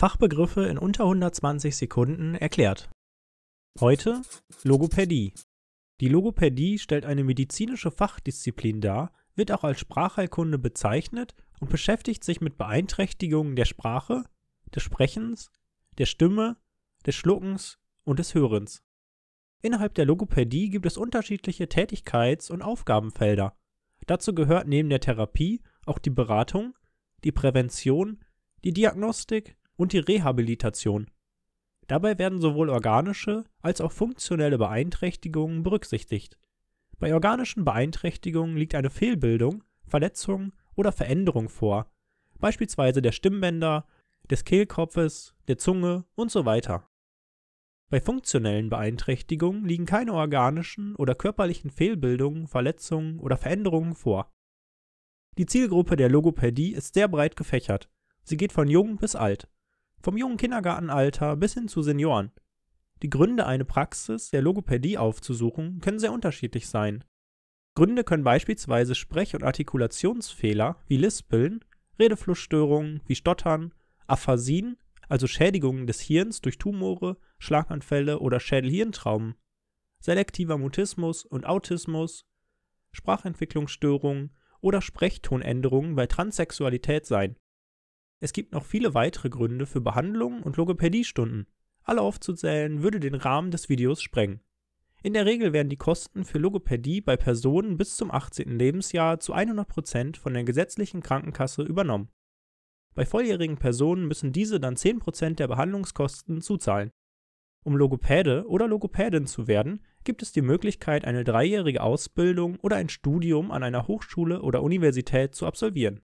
Fachbegriffe in unter 120 Sekunden erklärt. Heute Logopädie. Die Logopädie stellt eine medizinische Fachdisziplin dar, wird auch als Sprachheilkunde bezeichnet und beschäftigt sich mit Beeinträchtigungen der Sprache, des Sprechens, der Stimme, des Schluckens und des Hörens. Innerhalb der Logopädie gibt es unterschiedliche Tätigkeits- und Aufgabenfelder. Dazu gehört neben der Therapie auch die Beratung, die Prävention, die Diagnostik, und die Rehabilitation. Dabei werden sowohl organische als auch funktionelle Beeinträchtigungen berücksichtigt. Bei organischen Beeinträchtigungen liegt eine Fehlbildung, Verletzung oder Veränderung vor, beispielsweise der Stimmbänder, des Kehlkopfes, der Zunge und so weiter. Bei funktionellen Beeinträchtigungen liegen keine organischen oder körperlichen Fehlbildungen, Verletzungen oder Veränderungen vor. Die Zielgruppe der Logopädie ist sehr breit gefächert. Sie geht von jung bis alt. Vom jungen Kindergartenalter bis hin zu Senioren. Die Gründe, eine Praxis der Logopädie aufzusuchen, können sehr unterschiedlich sein. Gründe können beispielsweise Sprech- und Artikulationsfehler wie Lispeln, Redeflussstörungen wie Stottern, Aphasien, also Schädigungen des Hirns durch Tumore, Schlaganfälle oder Schädelhirntraumen, selektiver Mutismus und Autismus, Sprachentwicklungsstörungen oder Sprechtonänderungen bei Transsexualität sein. Es gibt noch viele weitere Gründe für Behandlungen und Logopädiestunden. Alle aufzuzählen würde den Rahmen des Videos sprengen. In der Regel werden die Kosten für Logopädie bei Personen bis zum 18. Lebensjahr zu 100% von der gesetzlichen Krankenkasse übernommen. Bei volljährigen Personen müssen diese dann 10% der Behandlungskosten zuzahlen. Um Logopäde oder Logopädin zu werden, gibt es die Möglichkeit, eine dreijährige Ausbildung oder ein Studium an einer Hochschule oder Universität zu absolvieren